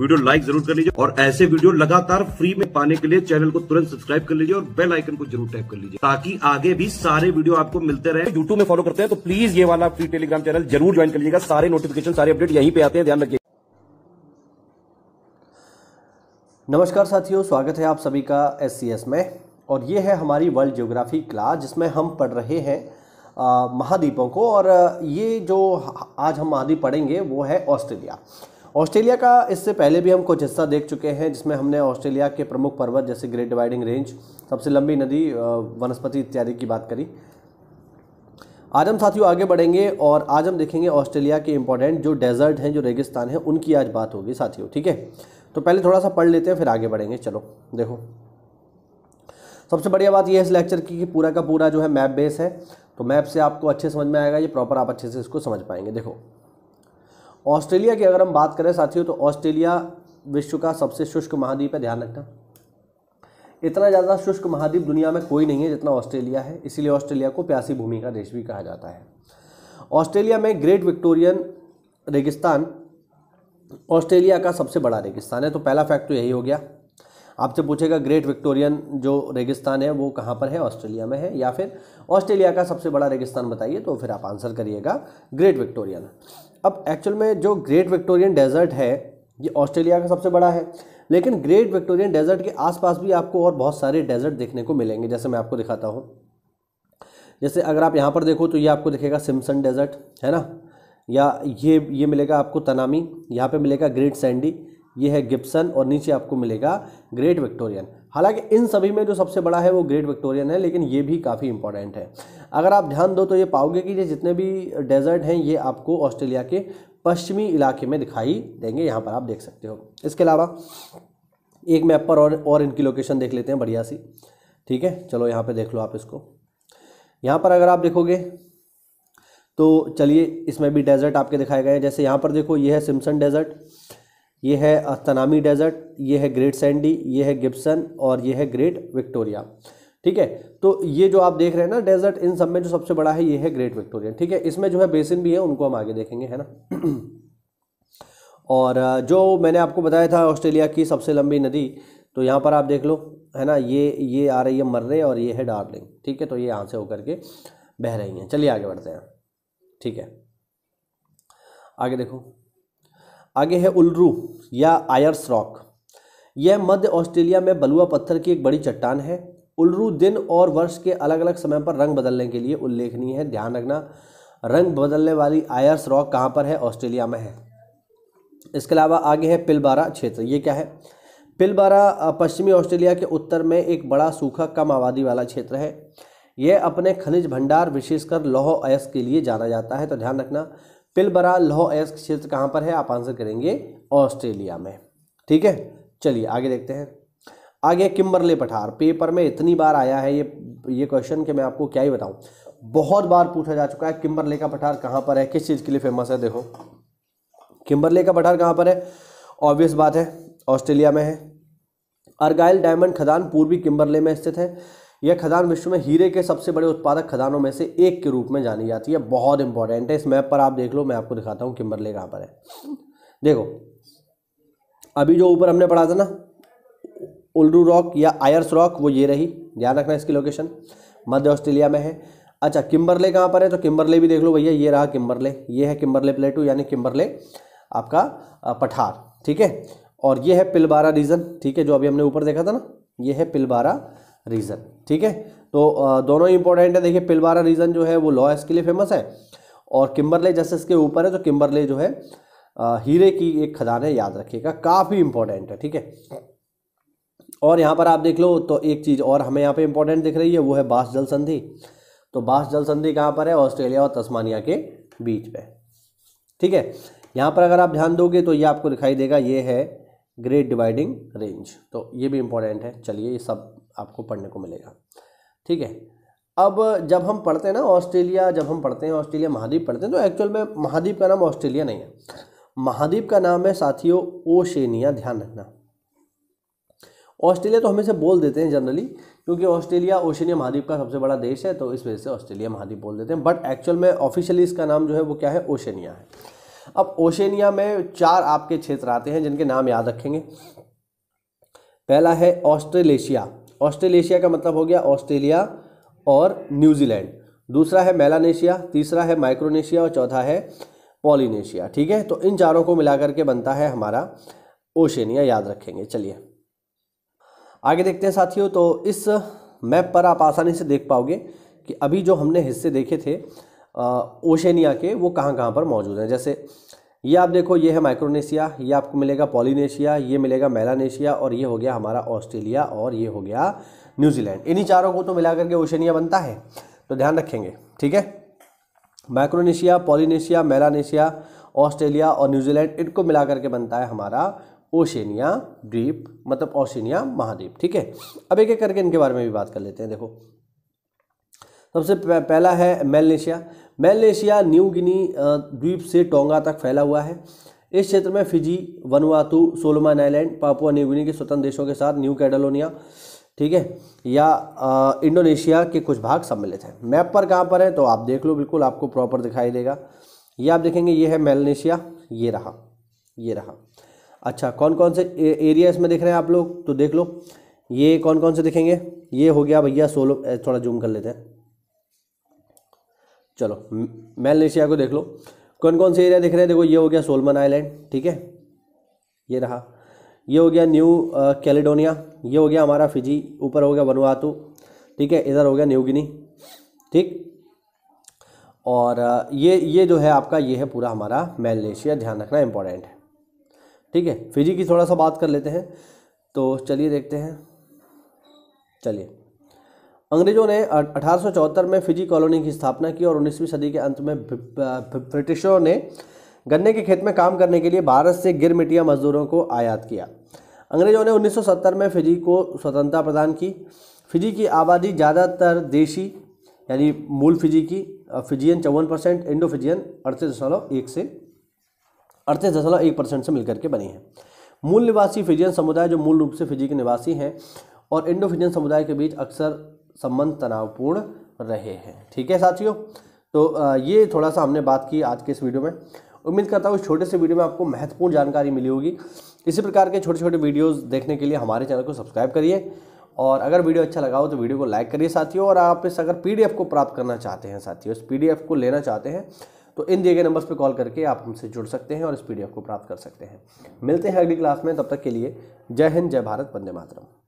video like जरूर कर लीजिए और ऐसे वीडियो लगातार फ्री में पाने के लिए चैनल को तुरंत सब्सक्राइब कर लीजिए और बेल आइकन को जरूर टैप कर लीजिए ताकि आगे भी सारे वीडियो आपको मिलते रहे यूट्यूब में फॉलो करते हैं तो प्लीज ये वाला फ्री टेलीग्राम चैनल जरूर ज्वाइन कर लीजिएगा सारे नोटिफिकेशन सारे अपडेट यहीं पे आते हैं ध्यान रखिए नमस्कार साथियों स्वागत है आप सभी का एस में और ये है हमारी वर्ल्ड ज्योग्राफी क्लास जिसमें हम पढ़ रहे हैं महाद्वीपों को और ये जो आज हम महाद्वीप पढ़ेंगे वो है ऑस्ट्रेलिया ऑस्ट्रेलिया का इससे पहले भी हम कुछ हिस्सा देख चुके हैं जिसमें हमने ऑस्ट्रेलिया के प्रमुख पर्वत जैसे ग्रेट डिवाइडिंग रेंज सबसे लंबी नदी वनस्पति इत्यादि की बात करी आज हम साथियों आगे बढ़ेंगे और आज हम देखेंगे ऑस्ट्रेलिया के इंपॉर्टेंट जो डेजर्ट हैं जो रेगिस्तान हैं उनकी आज बात होगी साथियों ठीक है तो पहले थोड़ा सा पढ़ लेते हैं फिर आगे बढ़ेंगे चलो देखो सबसे बढ़िया बात यह है इस लेक्चर की कि पूरा का पूरा जो है मैप बेस है तो मैप से आपको अच्छे समझ में आएगा ये प्रॉपर आप अच्छे से इसको समझ पाएंगे देखो ऑस्ट्रेलिया की अगर हम बात करें साथियों तो ऑस्ट्रेलिया विश्व का सबसे शुष्क महाद्वीप है ध्यान रखना इतना ज़्यादा शुष्क महाद्वीप दुनिया में कोई नहीं है जितना ऑस्ट्रेलिया है इसीलिए ऑस्ट्रेलिया को प्यासी भूमि का देश भी कहा जाता है ऑस्ट्रेलिया में ग्रेट विक्टोरियन रेगिस्तान ऑस्ट्रेलिया का सबसे बड़ा रेगिस्तान है तो पहला फैक्ट तो यही हो गया आपसे पूछेगा ग्रेट विक्टोरियन जो रेगिस्तान है वो कहाँ पर है ऑस्ट्रेलिया में है या फिर ऑस्ट्रेलिया का सबसे बड़ा रेगिस्तान बताइए तो फिर आप आंसर करिएगा ग्रेट विक्टोरियन अब एक्चुअल में जो ग्रेट विक्टोरियन डेजर्ट है ये ऑस्ट्रेलिया का सबसे बड़ा है लेकिन ग्रेट विक्टोरियन डेजर्ट के आसपास भी आपको और बहुत सारे डेजर्ट देखने को मिलेंगे जैसे मैं आपको दिखाता हूँ जैसे अगर आप यहाँ पर देखो तो ये आपको दिखेगा सिम्सन डेजर्ट है ना या ये ये मिलेगा आपको तनामी यहाँ पे मिलेगा ग्रेट सैंडी ये है गिप्सन और नीचे आपको मिलेगा ग्रेट विक्टोरियन हालांकि इन सभी में जो सबसे बड़ा है वो ग्रेट विक्टोरियन है लेकिन ये भी काफ़ी इंपॉर्टेंट है अगर आप ध्यान दो तो ये पाओगे कि ये जितने भी डेजर्ट हैं ये आपको ऑस्ट्रेलिया के पश्चिमी इलाके में दिखाई देंगे यहाँ पर आप देख सकते हो इसके अलावा एक मैप पर और और इनकी लोकेशन देख लेते हैं बढ़िया सी ठीक है चलो यहाँ पर देख लो आप इसको यहाँ पर अगर आप देखोगे तो चलिए इसमें भी डेजर्ट आपके दिखाए गए हैं जैसे यहाँ पर देखो ये है सिमसन डेजर्ट ये है अस्तनामी डेजर्ट ये है ग्रेट सैंडी ये है गिब्सन और ये है ग्रेट विक्टोरिया ठीक है तो ये जो आप देख रहे हैं ना डेजर्ट इन सब में जो सबसे बड़ा है ये है ग्रेट विक्टोरिया ठीक है इसमें जो है बेसिन भी है उनको हम आगे देखेंगे है ना और जो मैंने आपको बताया था ऑस्ट्रेलिया की सबसे लंबी नदी तो यहाँ पर आप देख लो है ना ये ये आ रही है मर्रे और ये है डार्लिंग ठीक है तो ये यहाँ से होकर के बह रही हैं चलिए आगे बढ़ते हैं ठीक है आगे देखो आगे है उल्रू या आयर्स रॉक यह मध्य ऑस्ट्रेलिया में बलुआ पत्थर की एक बड़ी चट्टान है उल्रू दिन और वर्ष के अलग अलग समय पर रंग बदलने के लिए उल्लेखनीय है ध्यान रखना रंग बदलने वाली आयर्स रॉक कहाँ पर है ऑस्ट्रेलिया में है इसके अलावा आगे है पिलबारा क्षेत्र ये क्या है पिलबारा पश्चिमी ऑस्ट्रेलिया के उत्तर में एक बड़ा सूखा कम आबादी वाला क्षेत्र है यह अपने खनिज भंडार विशेषकर लौह अयस्क के लिए जाना जाता है तो ध्यान रखना पिलबरा लॉ एस क्षेत्र कहाँ पर है आप आंसर करेंगे ऑस्ट्रेलिया में ठीक है चलिए आगे देखते हैं आगे किम्बरले पठार पेपर में इतनी बार आया है ये ये क्वेश्चन कि मैं आपको क्या ही बताऊं बहुत बार पूछा जा चुका है किम्बरले का पठार कहाँ पर है किस चीज़ के लिए फेमस है देखो किम्बरले का पठार कहाँ पर है ऑब्वियस बात है ऑस्ट्रेलिया में है अर्गाइल डायमंड खदान पूर्वी किम्बरले में स्थित है यह खदान विश्व में हीरे के सबसे बड़े उत्पादक खदानों में से एक के रूप में जानी जाती है बहुत इंपॉर्टेंट है इस मैप पर आप देख लो मैं आपको दिखाता हूँ किम्बरले कहाँ पर है देखो अभी जो ऊपर हमने पढ़ा था ना उल्डू रॉक या आयर्स रॉक वो ये रही ध्यान रखना इसकी लोकेशन मध्य ऑस्ट्रेलिया में है अच्छा किम्बरले कहाँ पर है तो किम्बरले भी देख लो भैया ये रहा किम्बरले ये है किम्बरले प्लेटू यानी किम्बरले आपका पठार ठीक है और ये है पिलबारा रीजन ठीक है जो अभी हमने ऊपर देखा था ना ये है पिलबारा रीज़न ठीक है तो दोनों ही इंपॉर्टेंट है देखिए पिलवारा रीज़न जो है वो लॉयस के लिए फेमस है और किम्बरले जस्टिस के ऊपर है तो किम्बरले जो है हीरे की एक खदान है याद रखिएगा काफ़ी इंपॉर्टेंट है ठीक है और यहाँ पर आप देख लो तो एक चीज़ और हमें यहाँ पे इंपॉर्टेंट दिख रही है वो है बास जल संधि तो बास जल संधि कहाँ पर है ऑस्ट्रेलिया और तस्मानिया के बीच में ठीक है यहाँ पर अगर आप ध्यान दोगे तो ये आपको दिखाई देगा ये है ग्रेट डिवाइडिंग रेंज तो ये भी इम्पोर्टेंट है चलिए ये सब आपको पढ़ने को मिलेगा ठीक है अब जब हम पढ़ते हैं ना ऑस्ट्रेलिया जब हम पढ़ते हैं ऑस्ट्रेलिया महाद्वीप पढ़ते हैं तो एक्चुअल में महाद्वीप का नाम ऑस्ट्रेलिया नहीं है महाद्वीप का नाम है साथियों ओशेनिया ध्यान रखना ऑस्ट्रेलिया तो हमें से बोल देते हैं जनरली क्योंकि ऑस्ट्रेलिया ओशनिया महाद्वीप का सबसे बड़ा देश है तो इस वजह से ऑस्ट्रेलिया महाद्वीप बोल देते हैं बट एक्चुअल में ऑफिशियली इसका नाम जो है वो क्या है ओशनिया है अब ओशनिया में चार आपके क्षेत्र आते हैं जिनके नाम याद रखेंगे पहला है ऑस्ट्रेलेशिया ऑस्ट्रेलेशिया का मतलब हो गया ऑस्ट्रेलिया और न्यूजीलैंड दूसरा है मेलानेशिया तीसरा है माइक्रोनेशिया और चौथा है पॉलीनेशिया ठीक है तो इन चारों को मिलाकर के बनता है हमारा ओशनिया याद रखेंगे चलिए आगे देखते हैं साथियों तो इस मैप पर आप आसानी से देख पाओगे कि अभी जो हमने हिस्से देखे थे ओशनिया के वो कहाँ कहाँ पर मौजूद हैं जैसे ये आप देखो ये है माइक्रोनेशिया ये आपको मिलेगा पॉलीनेशिया ये मिलेगा मेलानेशिया और ये हो गया हमारा ऑस्ट्रेलिया और ये हो गया न्यूजीलैंड इन्हीं चारों को तो मिला करके ओशनिया बनता है तो ध्यान रखेंगे ठीक है माइक्रोनेशिया पॉलीनेशिया मेलानेशिया ऑस्ट्रेलिया और न्यूजीलैंड इनको मिला करके बनता है हमारा ओशनिया द्वीप मतलब ओशनिया महाद्वीप ठीक है अब एक एक करके इनके बारे में भी बात कर लेते हैं देखो सबसे पहला है मेलनेशिया मेलनेशिया न्यू गिनी द्वीप से टोंगा तक फैला हुआ है इस क्षेत्र में Fiji Vanuatu Solomon Island Papua New Guinea के स्वतंत्र देशों के साथ न्यू कैडलोनिया ठीक है या आ, इंडोनेशिया के कुछ भाग सम्मिलित हैं मैप पर कहाँ पर है तो आप देख लो बिल्कुल आपको प्रॉपर दिखाई देगा ये आप देखेंगे ये है मेलनेशिया ये रहा ये रहा अच्छा कौन कौन से एरिया इसमें देख रहे हैं आप लोग तो देख लो ये कौन कौन से दिखेंगे ये हो गया भैया सोलो थोड़ा जूम कर लेते हैं चलो मैलनेशिया को देख लो कौन कौन से एरिया दिख रहे हैं देखो ये हो गया सोलमन आइलैंड ठीक है ये रहा ये हो गया न्यू कैलिडोनिया ये हो गया हमारा फिजी ऊपर हो गया वनुआतु ठीक है इधर हो गया न्यू गिनी ठीक और ये ये जो है आपका ये है पूरा हमारा मैलेशिया ध्यान रखना इम्पोर्टेंट है ठीक है फिजी की थोड़ा सा बात कर लेते हैं तो चलिए देखते हैं चलिए अंग्रेजों ने अठारह में फिजी कॉलोनी की स्थापना की और 19वीं सदी के अंत में ब्रिटिशों ने गन्ने के खेत में काम करने के लिए भारत से गिर मिटिया मजदूरों को आयात किया अंग्रेजों ने 1970 में फिजी को स्वतंत्रता प्रदान की फिजी की आबादी ज़्यादातर देशी यानी मूल फिजी की फिजियन चौवन परसेंट इंडो फिजियन अड़तीस दशमलव एक से अड़तीस दशमलव एक परसेंट से मिलकर के बनी है मूल निवासी फिजियन समुदाय जो मूल रूप से फिजी के निवासी हैं और इंडो फिजियन समुदाय के बीच अक्सर संबंध तनावपूर्ण रहे हैं ठीक है साथियों तो ये थोड़ा सा हमने बात की आज के इस वीडियो में उम्मीद करता हूँ इस छोटे से वीडियो में आपको महत्वपूर्ण जानकारी मिली होगी इसी प्रकार के छोटे छोटे वीडियोस देखने के लिए हमारे चैनल को सब्सक्राइब करिए और अगर वीडियो अच्छा लगा हो तो वीडियो को लाइक करिए साथियों और आप इस अगर पी को प्राप्त करना चाहते हैं साथियों इस पी को लेना चाहते हैं तो इन दिए गए नंबर्स पर कॉल करके आप हमसे जुड़ सकते हैं और इस पी को प्राप्त कर सकते हैं मिलते हैं अगली क्लास में तब तक के लिए जय हिंद जय भारत वंदे मातरम